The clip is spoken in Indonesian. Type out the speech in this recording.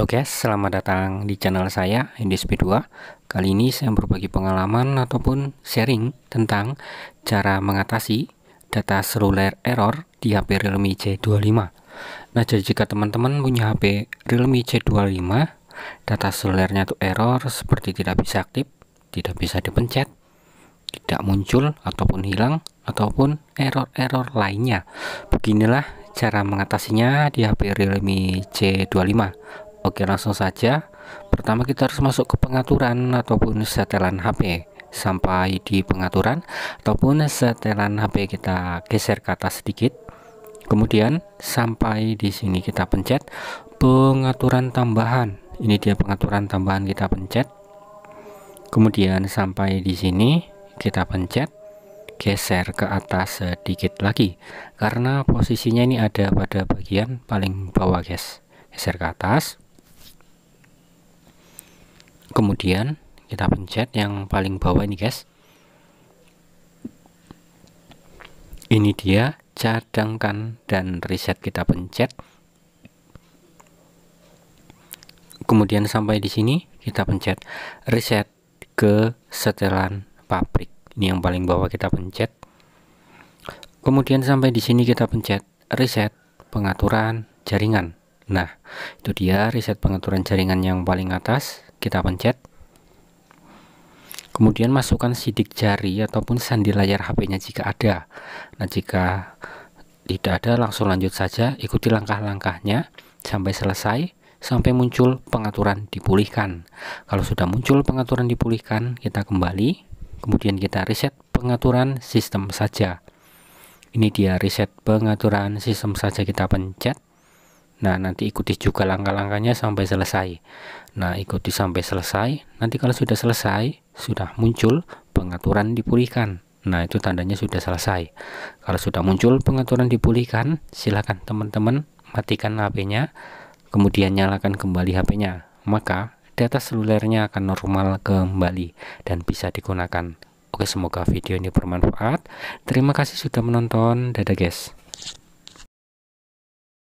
Halo guys, selamat datang di channel saya Indisp2. Kali ini saya berbagi pengalaman ataupun sharing tentang cara mengatasi data seluler error di HP Realme C25. Nah, jadi jika teman-teman punya HP Realme C25, data selulernya itu error seperti tidak bisa aktif, tidak bisa dipencet, tidak muncul ataupun hilang ataupun error-error lainnya. Beginilah cara mengatasinya di HP Realme C25 Oke langsung saja Pertama kita harus masuk ke pengaturan ataupun setelan HP Sampai di pengaturan ataupun setelan HP kita geser ke atas sedikit Kemudian sampai di sini kita pencet pengaturan tambahan Ini dia pengaturan tambahan kita pencet Kemudian sampai di sini kita pencet geser ke atas sedikit lagi karena posisinya ini ada pada bagian paling bawah guys geser ke atas kemudian kita pencet yang paling bawah ini guys ini dia cadangkan dan reset kita pencet kemudian sampai di sini kita pencet reset ke setelan pabrik ini yang paling bawah kita pencet kemudian sampai di sini kita pencet reset pengaturan jaringan nah itu dia reset pengaturan jaringan yang paling atas kita pencet kemudian masukkan sidik jari ataupun sandi layar HP-nya jika ada nah jika tidak ada langsung lanjut saja ikuti langkah-langkahnya sampai selesai sampai muncul pengaturan dipulihkan kalau sudah muncul pengaturan dipulihkan kita kembali kemudian kita reset pengaturan sistem saja ini dia reset pengaturan sistem saja kita pencet Nah, nanti ikuti juga langkah-langkahnya sampai selesai. Nah, ikuti sampai selesai. Nanti kalau sudah selesai, sudah muncul pengaturan dipulihkan. Nah, itu tandanya sudah selesai. Kalau sudah muncul pengaturan dipulihkan, silakan teman-teman matikan HP-nya, kemudian nyalakan kembali HP-nya. Maka, data selulernya akan normal kembali dan bisa digunakan. Oke, semoga video ini bermanfaat. Terima kasih sudah menonton. Dadah, guys.